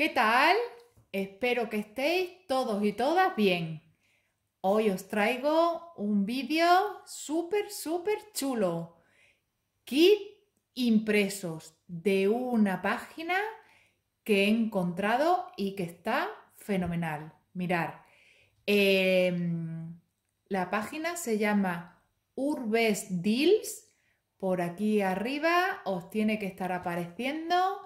¿Qué tal? Espero que estéis todos y todas bien. Hoy os traigo un vídeo súper, súper chulo. Kit impresos de una página que he encontrado y que está fenomenal. Mirar, em, la página se llama Urbes Deals. Por aquí arriba os tiene que estar apareciendo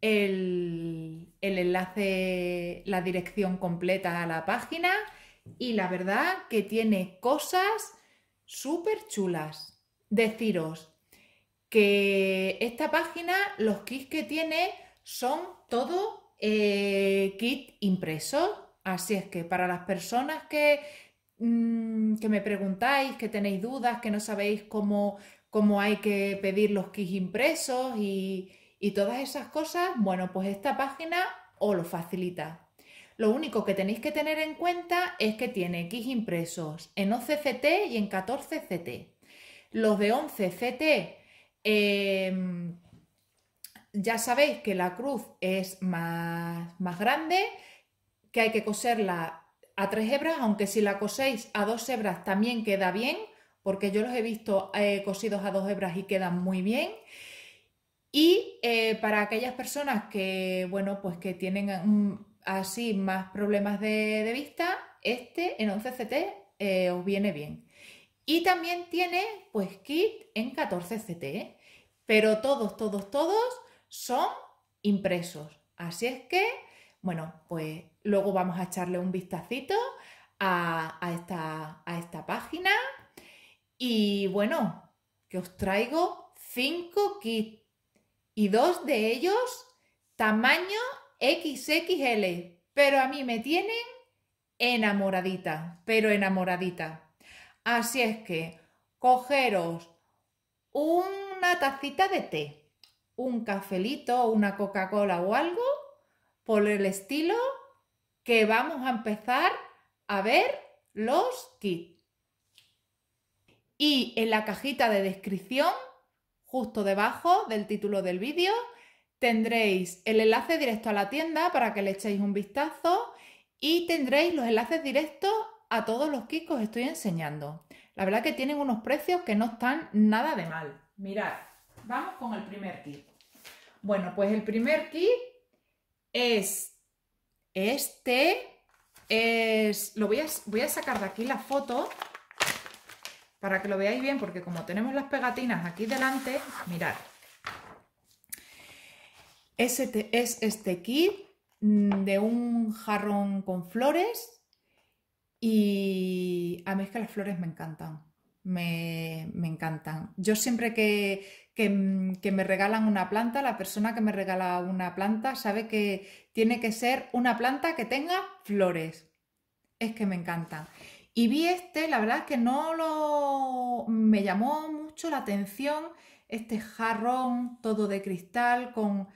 el, el enlace, la dirección completa a la página y la verdad que tiene cosas súper chulas. Deciros que esta página, los kits que tiene son todo eh, kit impreso. Así es que para las personas que, mm, que me preguntáis, que tenéis dudas, que no sabéis cómo, cómo hay que pedir los kits impresos y, y todas esas cosas, bueno, pues esta página os lo facilita. Lo único que tenéis que tener en cuenta es que tiene X impresos en 11 CT y en 14 CT. Los de 11 CT, em, ya sabéis que la cruz es más, grande, que hay que coserla a tres hebras, aunque si la coséis a dos hebras también queda bien, porque yo los he visto eh, cosidos a dos hebras y quedan muy bien. Y eh, para aquellas personas que, bueno, pues que tienen así más problemas de, vista, este en 11CT eh, os viene bien. Y también tiene, pues, kit en 14CT, pero todos, todos, todos son impresos. Así es que, bueno, pues luego vamos a echarle un vistacito a, a, esta, a esta página. Y bueno, que os traigo 5 kits y dos de ellos tamaño XXL. Pero a mí me tienen enamoradita, pero enamoradita. Así es que cogeros una tacita de té, un cafelito, una Coca-Cola o algo por el estilo que vamos a empezar a ver los kits. Y en la cajita de descripción Justo debajo del título del vídeo tendréis el enlace directo a la tienda para que le echéis un vistazo y tendréis los enlaces directos a todos los kits que os estoy enseñando. La verdad que tienen unos precios que no están nada de mal. Mirad, vamos con el primer kit. Bueno, pues el primer kit es este. Es, lo voy a, voy a sacar de aquí la foto para que lo veáis bien, porque como tenemos las pegatinas aquí delante, mirad. Este es este kit mm, de un jarrón con flores y a mí es que las flores me encantan. Me, encantan. Yo siempre que, mm, que, me regalan una planta, la persona que me regala una planta sabe que tiene que ser una planta que tenga flores. Es que me encantan. Y vi este, la verdad es que no lo... me llamó mucho la atención este jarrón todo de cristal con...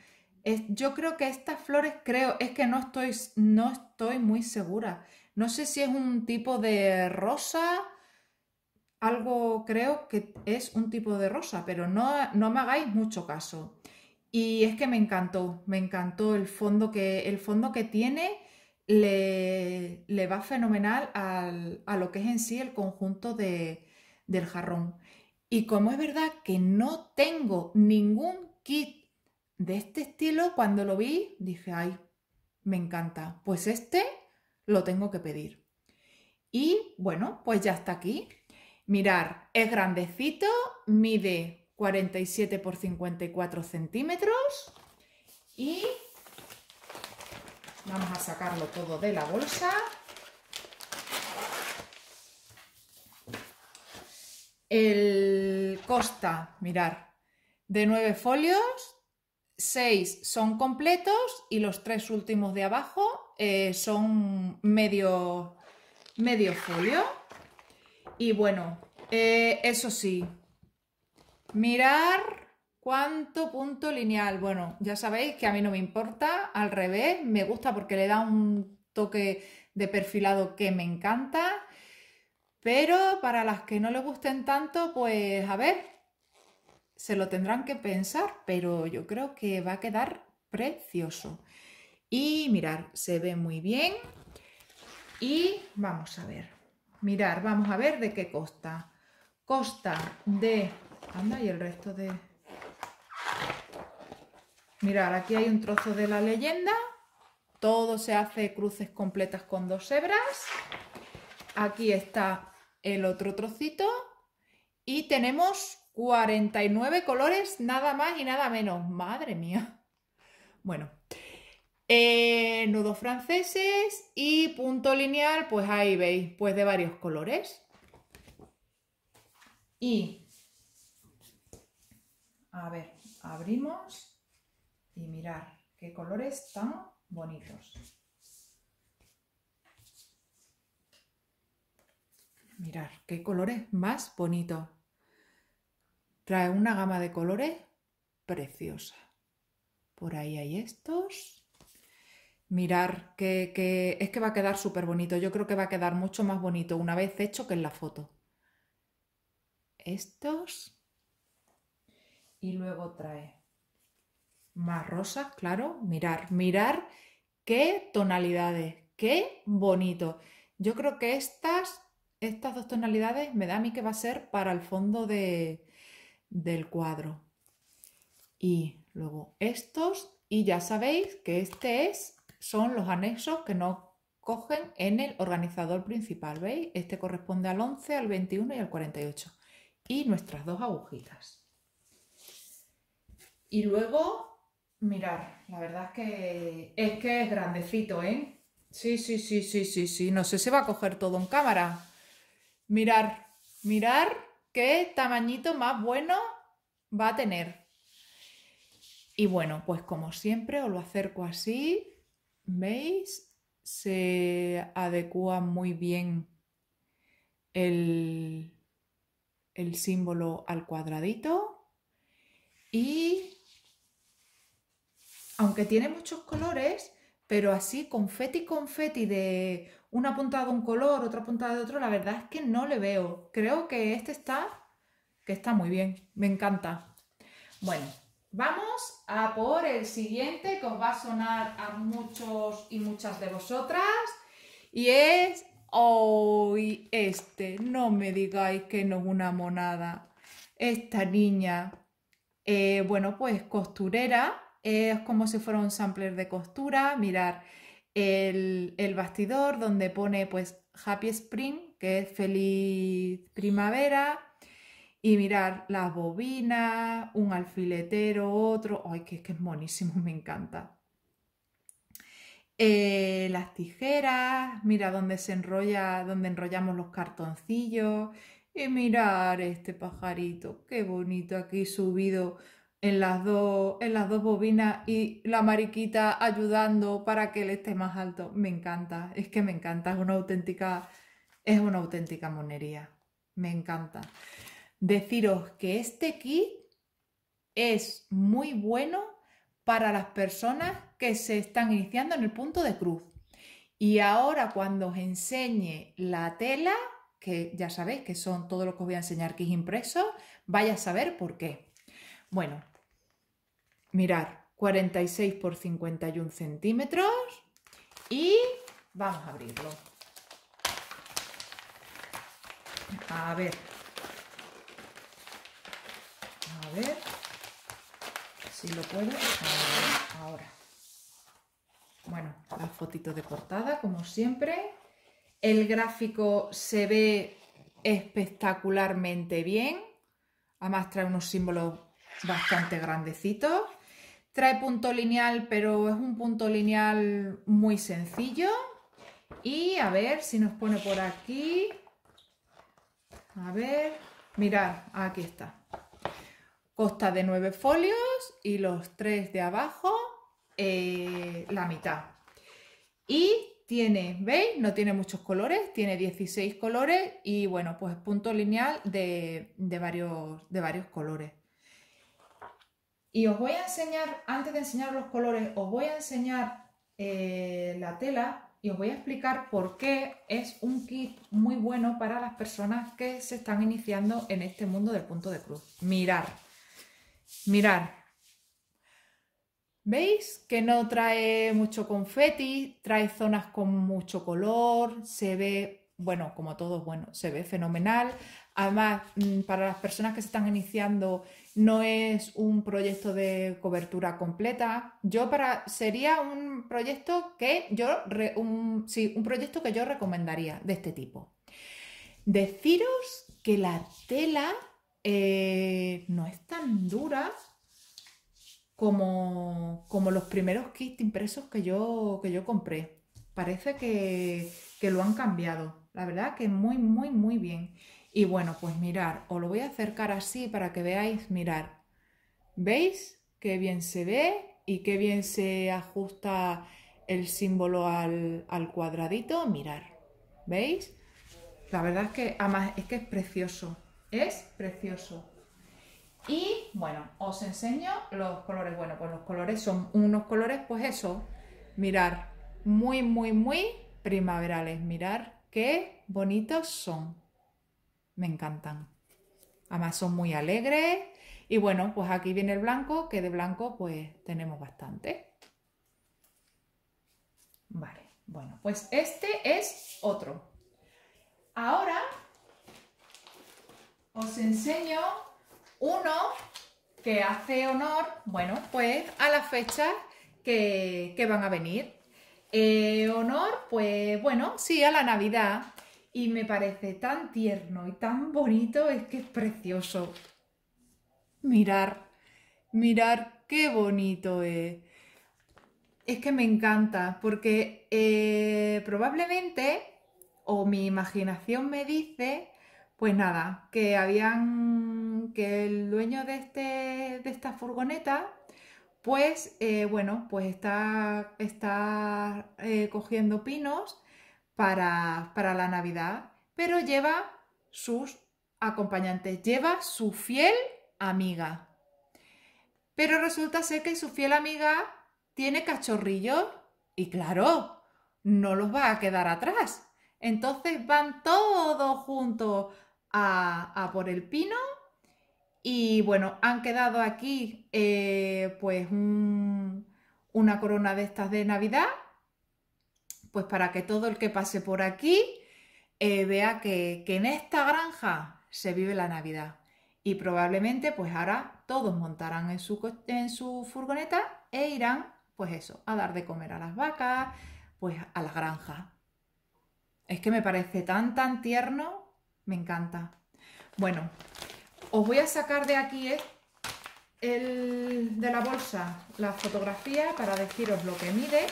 Yo creo que estas flores, creo, es que no estoy, no estoy muy segura. No sé si es un tipo de rosa, algo creo que es un tipo de rosa, pero no, no me hagáis mucho caso. Y es que me encantó, me encantó el fondo que, el fondo que tiene le, va fenomenal a lo que es en sí el conjunto de, del jarrón. Y como es verdad que no tengo ningún kit de este estilo, cuando lo vi dije, ay, me encanta, pues este lo tengo que pedir. Y bueno, pues ya está aquí. Mirar, es grandecito, mide 47 por 54 centímetros y Vamos a sacarlo todo de la bolsa. El costa, mirar, de nueve folios, Seis son completos y los tres últimos de abajo eh, son medio, medio folio. Y bueno, eh, eso sí, mirar ¿Cuánto punto lineal? Bueno, ya sabéis que a mí no me importa, al revés, me gusta porque le da un toque de perfilado que me encanta, pero para las que no le gusten tanto, pues a ver, se lo tendrán que pensar, pero yo creo que va a quedar precioso. Y mirar, se ve muy bien y vamos a ver, mirar, vamos a ver de qué costa. Costa de... Anda, y el resto de... Mirad, aquí hay un trozo de la leyenda. Todo se hace cruces completas con dos hebras. Aquí está el otro trocito. Y tenemos 49 colores, nada más y nada menos. Madre mía. Bueno, eh, nudos franceses y punto lineal, pues ahí veis, pues de varios colores. Y, a ver, abrimos. Y mirar qué colores tan bonitos. Mirar qué colores más bonitos. Trae una gama de colores preciosa. Por ahí hay estos mirar que, es que va a quedar súper bonito. Yo creo que va a quedar mucho más bonito una vez hecho que en la foto. Estos. Y luego trae más rosas, claro, mirar, mirar qué tonalidades, qué bonito. Yo creo que estas, estas dos tonalidades me da a mí que va a ser para el fondo de, del cuadro. Y luego estos, y ya sabéis que este es, son los anexos que no cogen en el organizador principal, ¿veis? Este corresponde al 11, al 21 y al 48. Y nuestras dos agujitas. Y luego mirar. La verdad es que es que es grandecito, ¿eh? Sí, sí, sí, sí, sí, sí. No sé si va a coger todo en cámara. Mirar, mirar qué tamañito más bueno va a tener. Y bueno, pues como siempre, os lo acerco así. ¿Veis? Se adecua muy bien el, el símbolo al cuadradito. Y aunque tiene muchos colores, pero así confeti, confeti de una puntada de un color, otra puntada de otro, la verdad es que no le veo. Creo que este está, que está muy bien, me encanta. Bueno, vamos a por el siguiente que os va a sonar a muchos y muchas de vosotras y es hoy este, no me digáis que no es una monada. Esta niña, eh, bueno, pues costurera, es como si fuera un sampler de costura, mirar el, bastidor donde pone pues Happy Spring, que es feliz primavera, y mirar las bobinas, un alfiletero, otro, ay, que, que es monísimo! me encanta. Eh, las tijeras, mira dónde se enrolla, dónde enrollamos los cartoncillos, y mirar este pajarito, qué bonito aquí subido en las, dos, en las dos bobinas y la mariquita ayudando para que él esté más alto. Me encanta, es que me encanta, es una auténtica, es una auténtica monería. Me encanta. Deciros que este kit es muy bueno para las personas que se están iniciando en el punto de cruz. Y ahora cuando os enseñe la tela, que ya sabéis que son todo lo que os voy a enseñar que es impreso, vaya a saber por qué. Bueno, mirar, 46 por 51 centímetros y vamos a abrirlo. A ver. A ver si lo puedo. Ahora. Bueno, la fotito de portada, como siempre. El gráfico se ve espectacularmente bien. Además trae unos símbolos bastante grandecitos. Trae punto lineal, pero es un punto lineal muy sencillo. Y a ver si nos pone por aquí. A ver, mirad, aquí está. Costa de nueve folios y los tres de abajo, eh, la mitad. Y tiene, ¿veis? No tiene muchos colores, tiene 16 colores y bueno, pues punto lineal de varios, de varios colores. Y os voy a enseñar, antes de enseñar los colores, os voy a enseñar eh, la tela y os voy a explicar por qué es un kit muy bueno para las personas que se están iniciando en este mundo del punto de cruz. Mirar, mirar. ¿Veis que no trae mucho confeti? Trae zonas con mucho color, se ve, bueno, como todos, bueno, se ve fenomenal. Además, mm, para las personas que se están iniciando, no es un proyecto de cobertura completa. Yo para sería un proyecto que yo proyecto que yo recomendaría de este tipo. Deciros que la tela eh, no es tan dura como, los primeros kits impresos que yo, compré. Parece que, que lo han cambiado. La verdad que muy, muy, muy bien. Y bueno, pues mirar, os lo voy a acercar así para que veáis, mirar. ¿Veis qué bien se ve y qué bien se ajusta el símbolo al, cuadradito? Mirar, ¿veis? La verdad es que además es que es precioso, es precioso. Y bueno, os enseño los colores. Bueno, pues los colores son unos colores, pues eso, mirar, muy, muy, muy primaverales. Mirar qué bonitos son me encantan. Además son muy alegres y bueno, pues aquí viene el blanco, que de blanco pues tenemos bastante. Vale, bueno, pues este es otro. Ahora os enseño uno que hace honor, bueno, pues a las fechas que, van a venir. Eh, honor, pues bueno, sí, a la Navidad, y me parece tan tierno y tan bonito, es que es precioso. Mirar, mirar qué bonito es. Eh. Es que me encanta, porque eh, probablemente, o mi imaginación me dice, pues nada, que habían, que el dueño de, este, esta furgoneta, pues eh, bueno, pues está, está cogiendo pinos para, la Navidad, pero lleva sus acompañantes, lleva su fiel amiga. Pero resulta ser que su fiel amiga tiene cachorrillos y claro, no los va a quedar atrás. Entonces van todos juntos a, por el pino y bueno, han quedado aquí eh, pues una corona de estas de Navidad pues para que todo el que pase por aquí eh, vea que, en esta granja se vive la Navidad. Y probablemente pues ahora todos montarán en su, en su furgoneta e irán pues eso, a dar de comer a las vacas, pues a la granja. Es que me parece tan, tan tierno, me encanta. Bueno, os voy a sacar de aquí ¿eh? el, de la bolsa la fotografía para deciros lo que mide.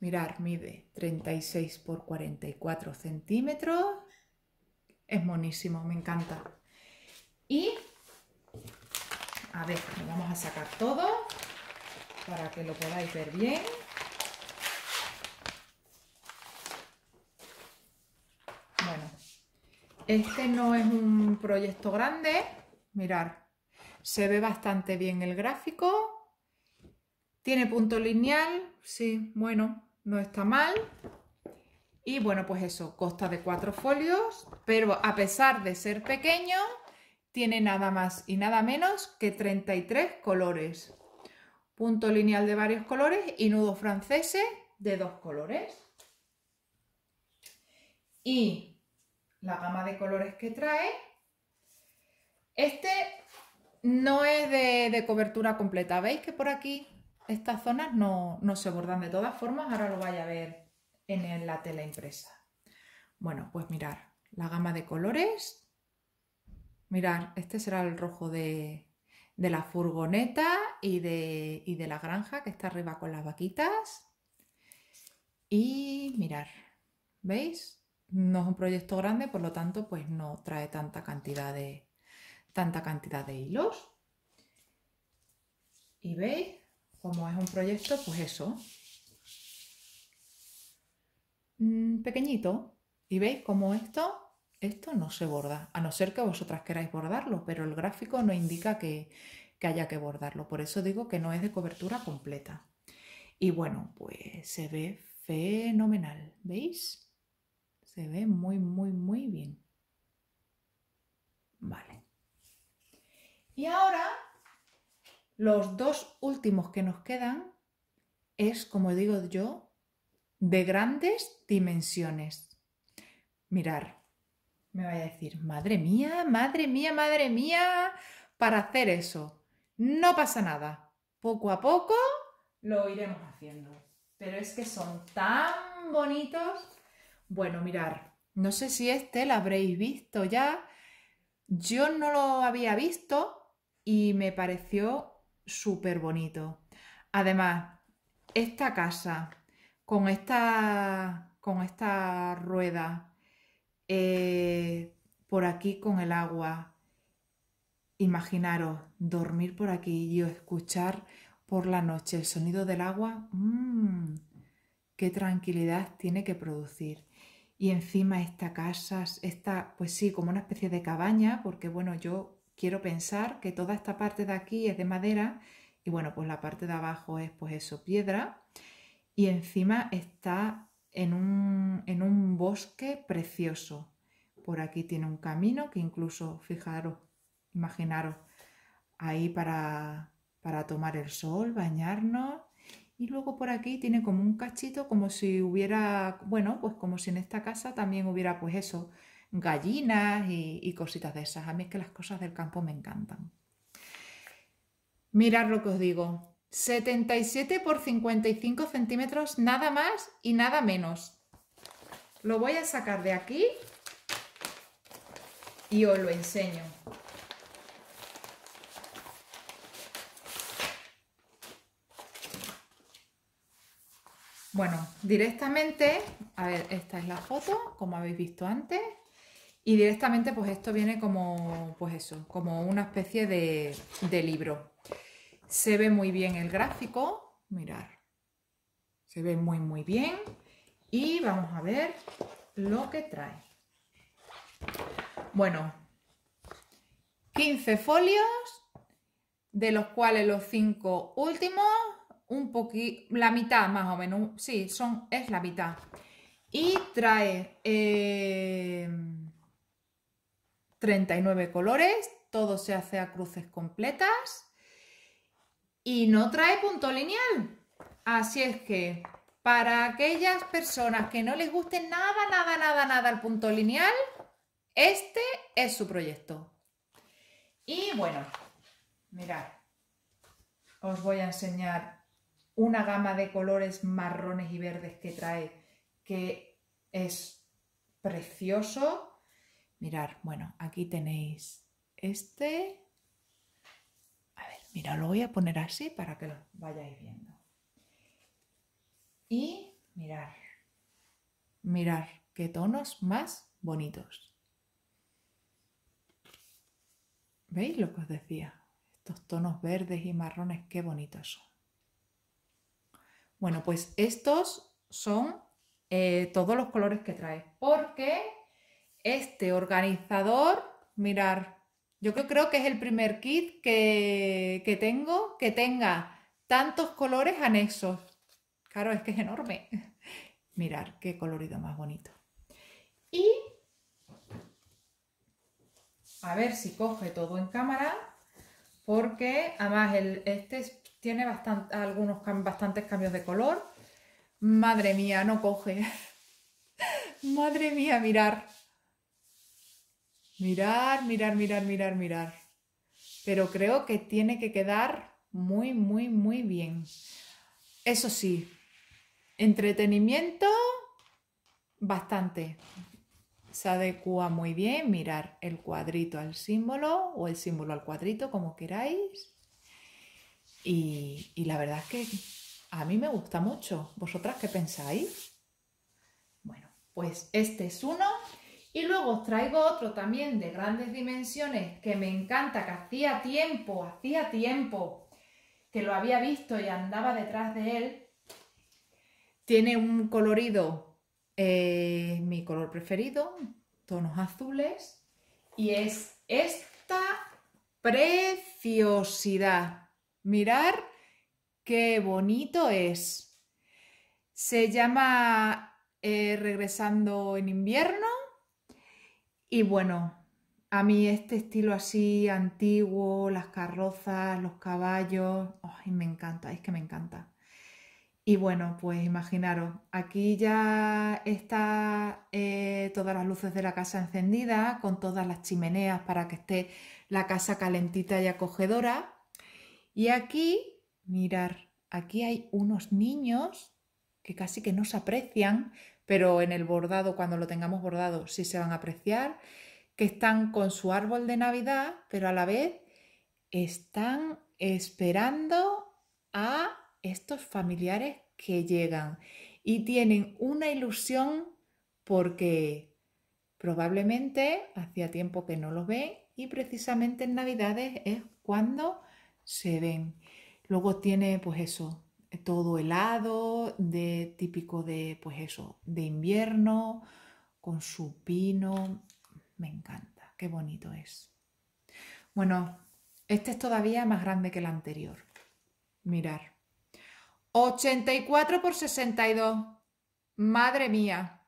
Mirar, mide 36 por 44 centímetros. Es monísimo, me encanta. Y, a ver, vamos a sacar todo para que lo podáis ver bien. Bueno, este no es un proyecto grande. Mirar, se ve bastante bien el gráfico. Tiene punto lineal, sí, bueno, no está mal. Y bueno, pues eso, consta de cuatro folios, pero a pesar de ser pequeño, tiene nada más y nada menos que 33 colores. Punto lineal de varios colores y nudos franceses de dos colores. Y la gama de colores que trae, este no es de, de cobertura completa. ¿Veis que por aquí estas zonas no, se bordan. De todas formas, ahora lo vais a ver en la tela impresa. Bueno, pues mirar la gama de colores. Mirar, este será el rojo de, la furgoneta y de, de la granja que está arriba con las vaquitas. Y mirar, ¿veis? No es un proyecto grande, por lo tanto, pues no trae tanta cantidad de, tanta cantidad de hilos. Y veis, como es un proyecto, pues eso, mm, pequeñito. Y veis como esto, esto no se borda, a no ser que vosotras queráis bordarlo, pero el gráfico no indica que, que haya que bordarlo. Por eso digo que no es de cobertura completa. Y bueno, pues se ve fenomenal, ¿veis? Se ve muy, muy, muy bien. Vale. Y ahora los dos últimos que nos quedan es, como digo yo, de grandes dimensiones. Mirar, me voy a decir, madre mía, madre mía, madre mía, para hacer eso. No pasa nada. Poco a poco lo iremos haciendo. Pero es que son tan bonitos. Bueno, mirar, no sé si este lo habréis visto ya. Yo no lo había visto y me pareció súper bonito. Además, esta casa con esta, con esta rueda, eh, por aquí con el agua, imaginaros dormir por aquí y escuchar por la noche el sonido del agua, mmm, qué tranquilidad tiene que producir. Y encima esta casa, esta, pues sí, como una especie de cabaña, porque bueno, yo quiero pensar que toda esta parte de aquí es de madera y bueno, pues la parte de abajo es pues eso, piedra y encima está en un, en un bosque precioso. Por aquí tiene un camino que incluso, fijaros, imaginaros, ahí para, para tomar el sol, bañarnos. Y luego por aquí tiene como un cachito, como si hubiera, bueno, pues como si en esta casa también hubiera pues eso, gallinas y, cositas de esas. A mí es que las cosas del campo me encantan. Mirad lo que os digo. 77 por 55 centímetros, nada más y nada menos. Lo voy a sacar de aquí y os lo enseño. Bueno, directamente, a ver, esta es la foto, como habéis visto antes. Y directamente, pues esto viene como, pues eso, como una especie de, libro. Se ve muy bien el gráfico, mirar, se ve muy, muy bien. Y vamos a ver lo que trae. Bueno, 15 folios, de los cuales los 5 últimos, un poquito, la mitad más o menos, sí, son, es la mitad. Y trae... Eh, 39 colores, todo se hace a cruces completas y no trae punto lineal. Así es que para aquellas personas que no les guste nada, nada, nada, nada el punto lineal, este es su proyecto. Y bueno, mirad, os voy a enseñar una gama de colores marrones y verdes que trae, que es precioso. Mirar, bueno, aquí tenéis este. A ver, mira, lo voy a poner así para que lo vayáis viendo. Y mirar, mirar, qué tonos más bonitos. ¿Veis lo que os decía? Estos tonos verdes y marrones, qué bonitos son. Bueno, pues estos son eh, todos los colores que trae, porque este organizador, mirar, yo creo que es el primer kit que, tengo que tenga tantos colores anexos. Claro, es que es enorme. Mirar, qué colorido más bonito. Y a ver si coge todo en cámara, porque además este tiene algunos bastantes cambios de color. Madre mía, no coge. Madre mía, mirar. Mirar, mirar, mirar, mirar, mirar. Pero creo que tiene que quedar muy, muy, muy bien. Eso sí, entretenimiento bastante. Se adecua muy bien mirar el cuadrito al símbolo o el símbolo al cuadrito, como queráis. Y, la verdad es que a mí me gusta mucho. ¿Vosotras qué pensáis? Bueno, pues este es uno. Y luego os traigo otro también de grandes dimensiones que me encanta, que hacía tiempo, hacía tiempo que lo había visto y andaba detrás de él. Tiene un colorido, eh, mi color preferido, tonos azules, y es esta preciosidad. Mirar qué bonito es. Se llama eh, Regresando en invierno y bueno, a mí este estilo así antiguo, las carrozas, los caballos, ay, me encanta, es que me encanta. Y bueno, pues imaginaros, aquí ya están eh, todas las luces de la casa encendidas, con todas las chimeneas para que esté la casa calentita y acogedora. Y aquí, mirar, aquí hay unos niños que casi que no se aprecian, pero en el bordado, cuando lo tengamos bordado, sí se van a apreciar, que están con su árbol de Navidad, pero a la vez están esperando a estos familiares que llegan y tienen una ilusión porque probablemente hacía tiempo que no los ven y precisamente en Navidades es cuando se ven. Luego tiene pues eso, todo helado, de típico de, pues eso, de invierno, con su pino. Me encanta, qué bonito es. Bueno, este es todavía más grande que el anterior. Mirar. 84 por 62. Madre mía.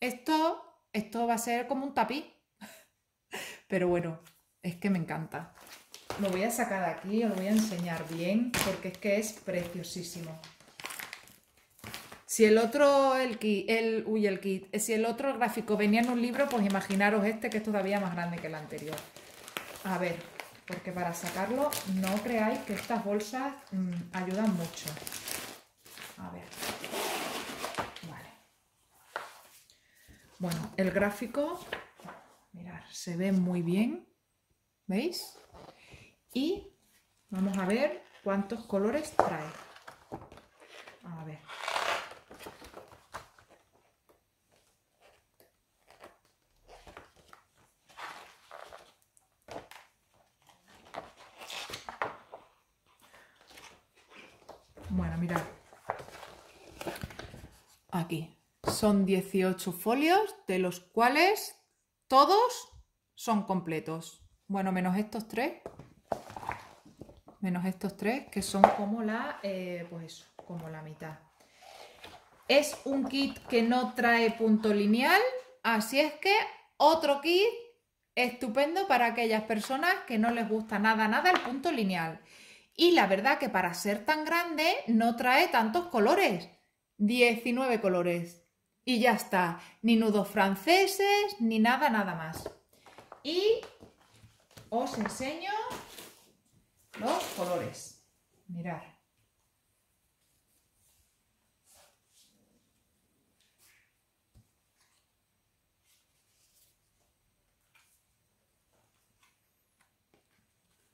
Esto, esto va a ser como un tapiz. Pero bueno, es que me encanta lo voy a sacar aquí, os lo voy a enseñar bien, porque es que es preciosísimo. Si el otro, el el, uy, el kit, eh, si el otro gráfico venía en un libro, pues imaginaros este que es todavía más grande que el anterior. A ver, porque para sacarlo no creáis que estas bolsas mm, ayudan mucho. A ver. Vale. Bueno, el gráfico, mirar, se ve muy bien. ¿Veis? Y vamos a ver cuántos colores trae. A ver. Bueno, mirad. Aquí. Son 18 folios, de los cuales todos son completos. Bueno, menos estos tres, menos estos tres, que son como la, eh, pues como la mitad. Es un kit que no trae punto lineal, así es que otro kit estupendo para aquellas personas que no les gusta nada, nada el punto lineal. Y la verdad que para ser tan grande no trae tantos colores, 19 colores. Y ya está, ni nudos franceses, ni nada, nada más. Y os enseño los colores. Mirad.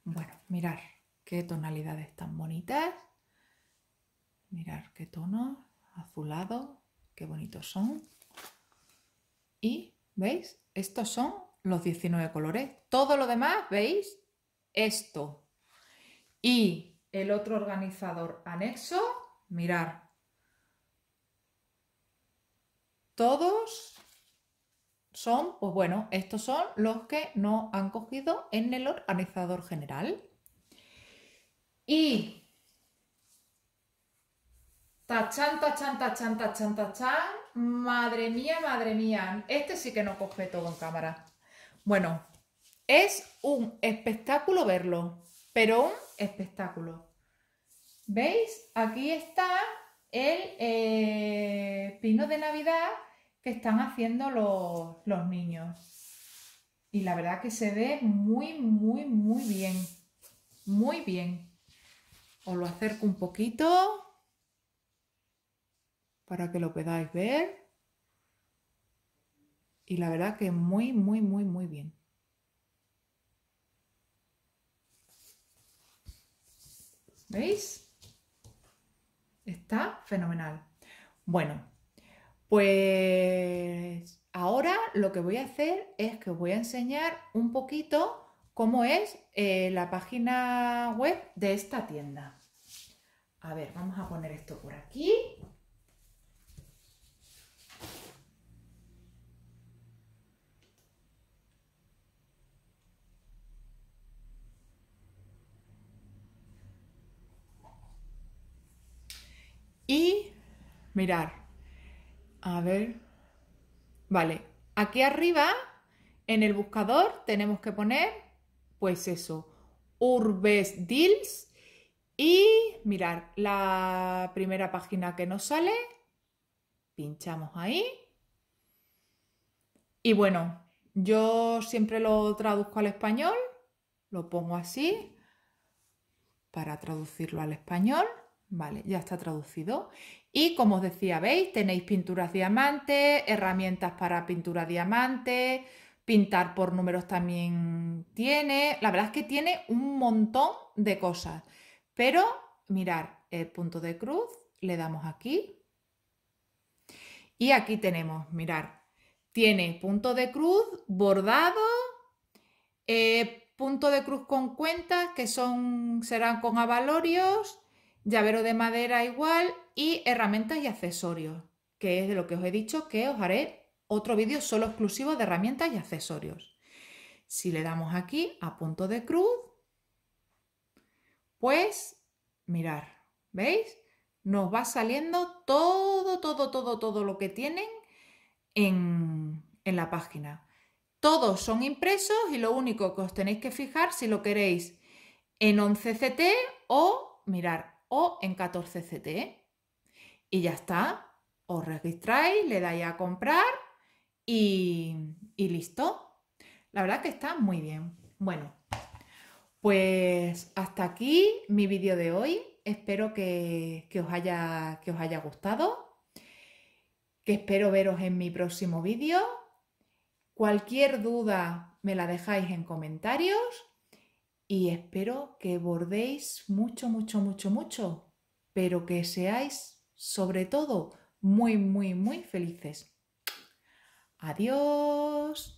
Bueno, mirar qué tonalidades tan bonitas. Mirar qué tono azulado, qué bonitos son. Y, ¿veis? Estos son los 19 colores. Todo lo demás, ¿veis? Esto y el otro organizador anexo, mirar. Todos son, pues bueno, estos son los que no han cogido en el organizador general. Y Tachan, tachan, tachan, tachan, tachan. Madre mía, madre mía. Este sí que no coge todo en cámara. Bueno, es un espectáculo verlo pero un espectáculo. ¿Veis? Aquí está el eh, pino de Navidad que están haciendo los, los niños. Y la verdad que se ve muy, muy, muy bien. Muy bien. Os lo acerco un poquito para que lo podáis ver. Y la verdad que muy, muy, muy, muy bien. ¿Veis? Está fenomenal. Bueno, pues ahora lo que voy a hacer es que os voy a enseñar un poquito cómo es eh, la página web de esta tienda. A ver, vamos a poner esto por aquí. y mirar. A ver. Vale, aquí arriba en el buscador tenemos que poner, pues eso, Urbes Deals y mirar la primera página que nos sale. Pinchamos ahí. Y bueno, yo siempre lo traduzco al español, lo pongo así para traducirlo al español. Vale, ya está traducido. Y como os decía, veis, tenéis pinturas diamante, herramientas para pintura diamante, pintar por números también tiene. La verdad es que tiene un montón de cosas. Pero mirar el punto de cruz, le damos aquí. Y aquí tenemos, mirar, tiene punto de cruz, bordado, eh, punto de cruz con cuentas que son, serán con avalorios llavero de madera igual y herramientas y accesorios, que es de lo que os he dicho que os haré otro vídeo solo exclusivo de herramientas y accesorios. Si le damos aquí a punto de cruz, pues mirar, ¿veis? Nos va saliendo todo, todo, todo, todo lo que tienen en, en la página. Todos son impresos y lo único que os tenéis que fijar si lo queréis en 11CT o mirar o en 14CT. E. Y ya está. Os registráis, le dais a comprar y, listo. La verdad que está muy bien. Bueno, pues hasta aquí mi vídeo de hoy. Espero que, os haya, que os haya gustado, que espero veros en mi próximo vídeo. Cualquier duda me la dejáis en comentarios y espero que bordéis mucho, mucho, mucho, mucho, pero que seáis sobre todo muy, muy, muy felices. Adiós.